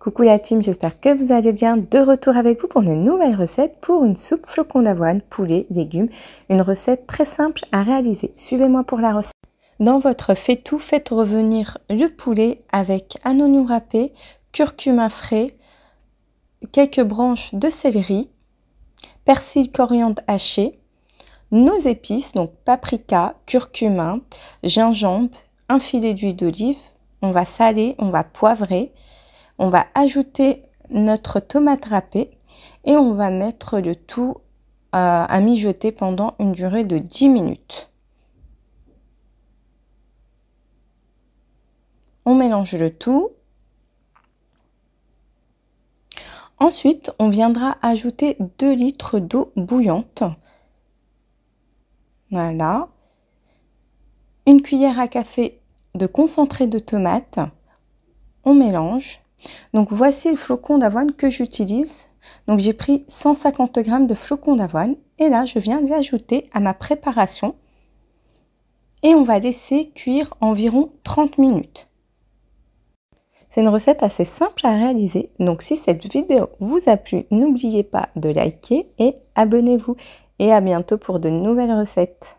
Coucou la team, j'espère que vous allez bien. De retour avec vous pour une nouvelle recette pour une soupe flocon d'avoine, poulet, légumes. Une recette très simple à réaliser. Suivez-moi pour la recette. Dans votre faitout, faites revenir le poulet avec un oignon râpé, curcuma frais, quelques branches de céleri, persil coriandre haché, nos épices, donc paprika, curcuma, gingembre, un filet d'huile d'olive. On va saler, on va poivrer. On va ajouter notre tomate râpée et on va mettre le tout euh, à mijoter pendant une durée de 10 minutes. On mélange le tout. Ensuite, on viendra ajouter 2 litres d'eau bouillante. Voilà. Une cuillère à café de concentré de tomate. On mélange. Donc voici le flocon d'avoine que j'utilise. Donc j'ai pris 150 g de flocon d'avoine et là je viens l'ajouter à ma préparation et on va laisser cuire environ 30 minutes. C'est une recette assez simple à réaliser, donc si cette vidéo vous a plu, n'oubliez pas de liker et abonnez-vous. Et à bientôt pour de nouvelles recettes.